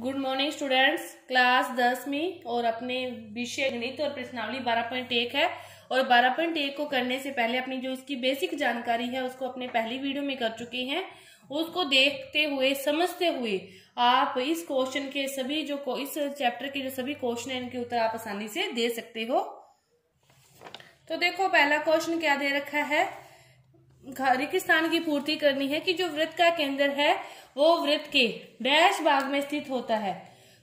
good morning students class दसवीं और अपने विषय गणित और प्रश्नावली बारह पॉइंट एक है और बारह पॉइंट एक को करने से पहले अपनी जो इसकी बेसिक जानकारी है उसको अपने पहली वीडियो में कर चुके हैं उसको देखते हुए समझते हुए आप इस क्वेश्चन के सभी जो इस चैप्टर के जो सभी क्वेश्चन है इनके उत्तर आप आसानी से दे सकते हो तो देखो पहला क्वेश्चन क्या दे रखा है स्थान की पूर्ति करनी है कि जो वृत्त का केंद्र है वो वृत्त के डैश भाग में स्थित होता है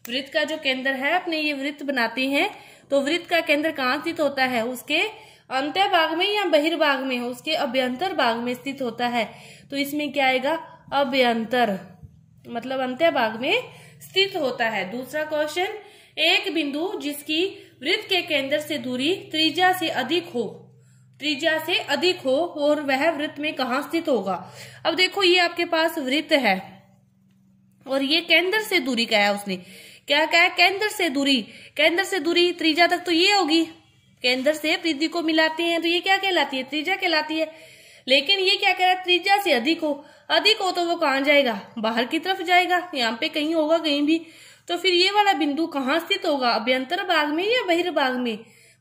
वृत्त का जो केंद्र है अपने ये वृत्त बनाते हैं तो वृत्त का केंद्र कहाँ स्थित होता है उसके अंत्य भाग में या बहिर्भाग में उसके अभ्यंतर भाग में स्थित होता है तो इसमें क्या आएगा अभ्यंतर मतलब अंत्य भाग में स्थित होता है दूसरा क्वेश्चन एक बिंदु जिसकी वृत्त के केंद्र से दूरी त्रिज्या से अधिक हो त्रिज्या से अधिक हो और वह वृत्त में कहा स्थित होगा अब देखो ये आपके पास वृत्त है और ये केंद्र से दूरी कहा उसने क्या कहा केंद्र से दूरी केंद्र से दूरी त्रिज्या तक तो ये होगी केंद्र से पृथ्वी को मिलाते हैं तो ये क्या कहलाती है त्रिज्या कहलाती है लेकिन ये क्या कह रहा है त्रिज्या से अधिक हो अधिक हो तो वो कहाँ जाएगा बाहर की तरफ जाएगा यहाँ पे कहीं होगा कहीं भी तो फिर ये वाला बिंदु कहाँ स्थित होगा अभ्यंतर भाग में या बहिर्भाग में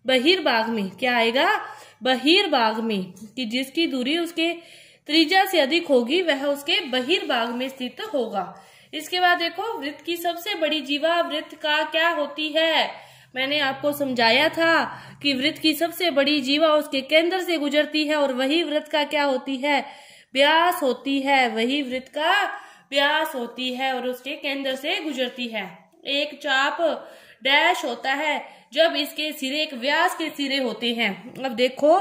बहिर्भाग में क्या आएगा बहिर्भाग में कि जिसकी दूरी उसके त्रिज्या से अधिक होगी वह उसके बहिर्भाग में स्थित होगा इसके बाद देखो वृत्त की सबसे बड़ी जीवा वृत्त का क्या होती है मैंने आपको समझाया था कि वृत्त की सबसे बड़ी जीवा उसके केंद्र से गुजरती है और वही वृत्त का क्या होती है व्यास होती है वही वृत्त का व्यास होती है और उसके केंद्र से गुजरती है एक चाप डैश होता है जब इसके सिरे एक व्यास के सिरे होते हैं अब देखो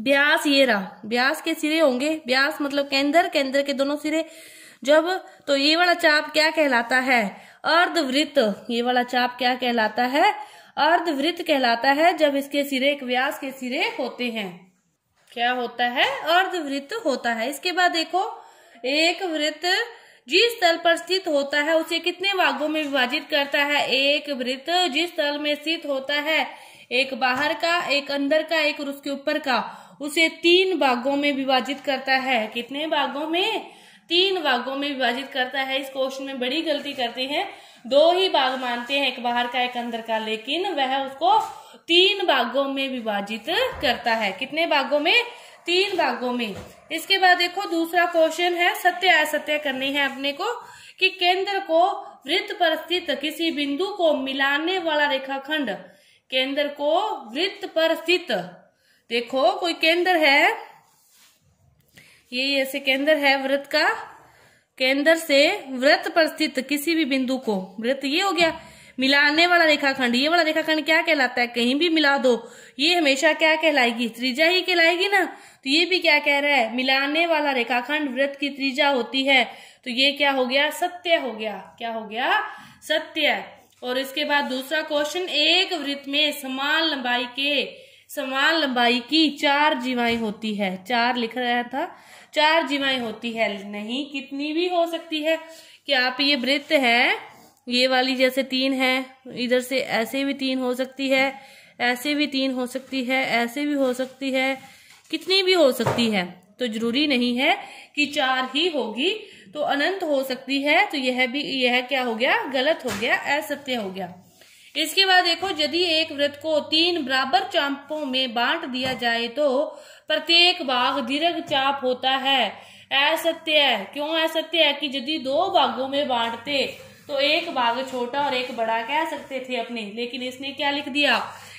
व्यास ये रहा व्यास के सिरे होंगे व्यास मतलब केंद्र केंद्र के दोनों सिरे जब तो ये वाला चाप क्या कहलाता है अर्धवृत्त ये वाला चाप क्या कहलाता है अर्धवृत्त कहलाता है जब इसके सिरे एक व्यास के सिरे होते हैं क्या होता है अर्धवृत्त होता है इसके बाद देखो एक वृत्त जिस तल पर स्थित होता है उसे कितने भागों में विभाजित करता है एक वृत्त जिस तल में स्थित होता है एक बाहर का एक अंदर का एक और उसके ऊपर का उसे तीन भागों में विभाजित करता है कितने भागों में तीन भागों में विभाजित करता है इस क्वेश्चन में बड़ी गलती करते हैं दो ही भाग मानते हैं एक बाहर का एक अंदर का लेकिन वह उसको तीन भागों में विभाजित करता है कितने भागों में तीन भागों में इसके बाद देखो दूसरा क्वेश्चन है सत्य असत्य करने हैं अपने को कि केंद्र को वृत्त पर स्थित किसी बिंदु को मिलाने वाला रेखाखंड केंद्र को वृत्त पर स्थित देखो कोई केंद्र है ये ऐसे केंद्र है वृत्त का केंद्र से वृत्त पर स्थित किसी भी बिंदु को वृत्त ये हो गया मिलाने वाला रेखाखंड ये वाला रेखाखंड क्या कहलाता है कहीं भी मिला दो ये हमेशा क्या कहलाएगी त्रिज्या ही कहलाएगी ना तो ये भी क्या कह रहा है मिलाने वाला रेखाखंड व्रत की त्रिज्या होती है तो ये क्या हो गया सत्य हो गया क्या हो गया सत्य और इसके बाद दूसरा क्वेश्चन एक वृत्त में समान लंबाई के समान लंबाई की चार जीवाएं होती है चार लिख रहा था चार जीवाएं होती है नहीं कितनी भी हो सकती है कि आप ये वृत्त है ये वाली जैसे तीन है इधर से ऐसे भी तीन हो सकती है ऐसे भी तीन हो सकती है ऐसे भी हो सकती है कितनी भी हो सकती है तो जरूरी नहीं है कि चार ही होगी तो अनंत हो सकती है तो यह भी यह क्या हो गया गलत हो गया असत्य हो गया इसके बाद देखो यदि एक व्रत को तीन बराबर चांपों में बांट दिया जाए तो प्रत्येक बाघ दीर्घ चाप होता है असत्य क्यों असत्य है कि यदि दो बाघों में बांटते तो एक भाग छोटा और एक बड़ा कह सकते थे अपने लेकिन इसने क्या लिख दिया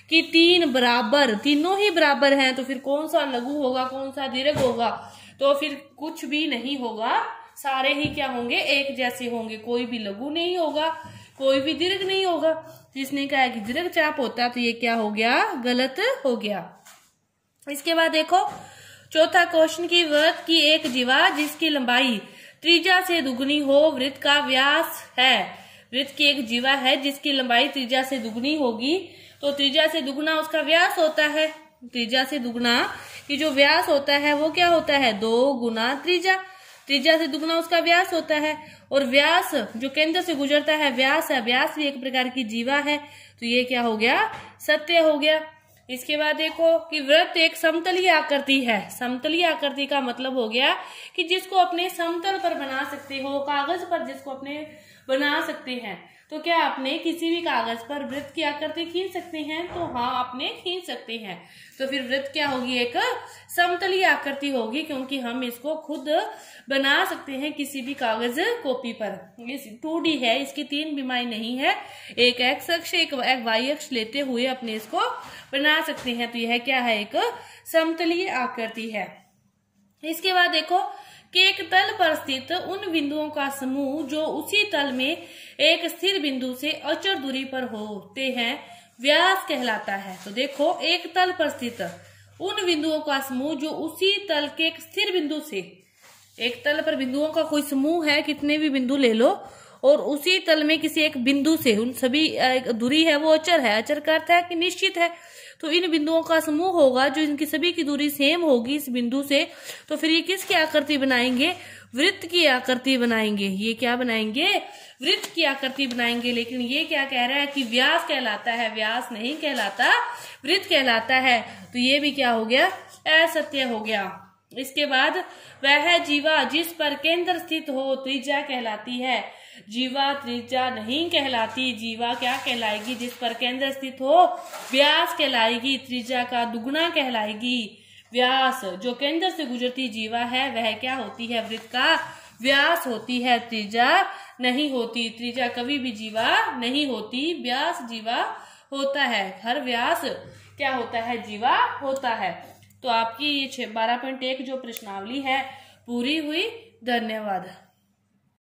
कि तीन बराबर तीनों ही बराबर हैं तो फिर कौन सा लघु होगा कौन सा दीर्घ होगा तो फिर कुछ भी नहीं होगा सारे ही क्या होंगे एक जैसे होंगे कोई भी लघु नहीं होगा कोई भी दीर्घ नहीं होगा जिसने कहा कि दीर्घ चाप होता तो ये क्या हो गया गलत हो गया इसके बाद देखो चौथा क्वेश्चन की वर्त की एक जीवा जिसकी लंबाई त्रिजा से दुगनी हो वृत्त का व्यास है वृत्त की एक जीवा है जिसकी लंबाई त्रिजा से दुगनी होगी तो त्रिजा से दुगना उसका व्यास होता है त्रिजा से दुगना की जो व्यास होता है वो क्या होता है दो गुना त्रिजा त्रिजा से दुगना उसका व्यास होता है और व्यास जो केंद्र से गुजरता है व्यास है व्यास भी एक प्रकार की जीवा है तो ये क्या हो गया सत्य हो गया इसके बाद देखो कि वृत्त एक समतलीय आकृति है समतलीय आकृति का मतलब हो गया कि जिसको अपने समतल पर बना सकते हो कागज पर जिसको अपने बना सकते हैं तो क्या आपने किसी भी कागज पर वृत्त की आकृति खींच सकते हैं तो हाँ आपने खींच सकते हैं तो फिर वृत्त क्या होगी एक समतली आकृति होगी क्योंकि हम इसको खुद बना सकते हैं किसी भी कागज कॉपी पर टू डी है इसकी तीन बीमारी नहीं है एक एक्स अक्ष एक, एक वाई अक्ष लेते हुए अपने इसको बना सकते हैं तो यह क्या है एक समतलीय आकृति है इसके बाद देखो कि एक तल पर स्थित उन बिंदुओं का समूह जो उसी तल में एक स्थिर बिंदु से अचर दूरी पर होते हैं व्यास कहलाता है तो देखो एक तल पर स्थित उन बिंदुओं का समूह जो उसी तल के एक स्थिर बिंदु से एक तल पर बिंदुओं का कोई समूह है कितने भी बिंदु ले लो और उसी तल में किसी एक बिंदु से उन सभी दूरी है वो अचर है अचर का अर्थ है कि निश्चित है तो इन बिंदुओं का समूह होगा जो इनकी सभी की दूरी सेम होगी इस बिंदु से तो फिर ये किसकी आकृति बनाएंगे वृत्त की आकृति बनाएंगे ये क्या बनाएंगे वृत्त की आकृति बनाएंगे लेकिन ये क्या कह रहा है कि व्यास कहलाता है व्यास नहीं कहलाता वृत्त कहलाता है तो ये भी क्या हो गया असत्य हो गया इसके बाद वह जीवा जिस पर केंद्र स्थित हो त्रिज्या कहलाती है जीवा त्रिजा नहीं कहलाती जीवा क्या कहलाएगी जिस पर केंद्र स्थित हो व्यास कहलाएगी त्रिजा का दुगुना कहलाएगी व्यास जो केंद्र से गुजरती जीवा है वह क्या होती है वृत्त का व्यास होती है त्रिजा नहीं होती त्रिजा कभी भी जीवा नहीं होती व्यास जीवा होता है हर व्यास क्या होता है जीवा होता है तो आपकी ये छह बारह पॉइंट एक जो प्रश्नावली है पूरी हुई धन्यवाद